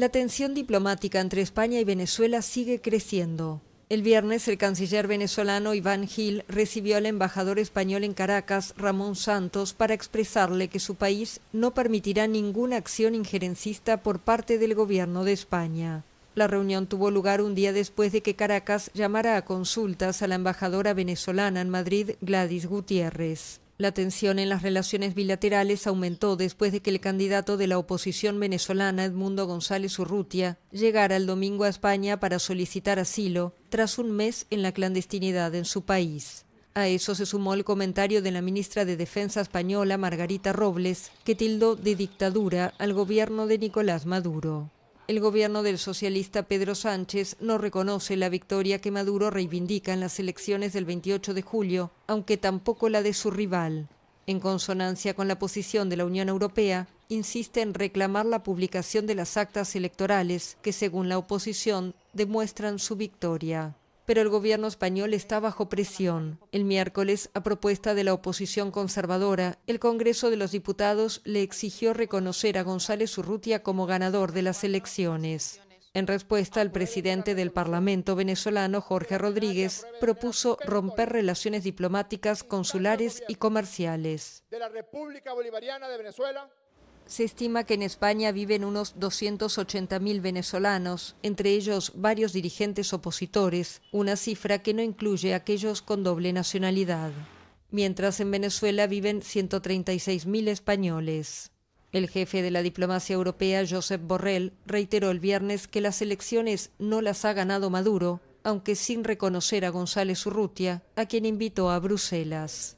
La tensión diplomática entre España y Venezuela sigue creciendo. El viernes, el canciller venezolano Iván Gil recibió al embajador español en Caracas, Ramón Santos, para expresarle que su país no permitirá ninguna acción injerencista por parte del gobierno de España. La reunión tuvo lugar un día después de que Caracas llamara a consultas a la embajadora venezolana en Madrid, Gladys Gutiérrez. La tensión en las relaciones bilaterales aumentó después de que el candidato de la oposición venezolana Edmundo González Urrutia llegara el domingo a España para solicitar asilo tras un mes en la clandestinidad en su país. A eso se sumó el comentario de la ministra de Defensa española Margarita Robles, que tildó de dictadura al gobierno de Nicolás Maduro el gobierno del socialista Pedro Sánchez no reconoce la victoria que Maduro reivindica en las elecciones del 28 de julio, aunque tampoco la de su rival. En consonancia con la posición de la Unión Europea, insiste en reclamar la publicación de las actas electorales que, según la oposición, demuestran su victoria pero el gobierno español está bajo presión. El miércoles, a propuesta de la oposición conservadora, el Congreso de los Diputados le exigió reconocer a González Urrutia como ganador de las elecciones. En respuesta, el presidente del Parlamento venezolano, Jorge Rodríguez, propuso romper relaciones diplomáticas, consulares y comerciales. Se estima que en España viven unos 280.000 venezolanos, entre ellos varios dirigentes opositores, una cifra que no incluye aquellos con doble nacionalidad. Mientras en Venezuela viven 136.000 españoles. El jefe de la diplomacia europea, Josep Borrell, reiteró el viernes que las elecciones no las ha ganado Maduro, aunque sin reconocer a González Urrutia, a quien invitó a Bruselas.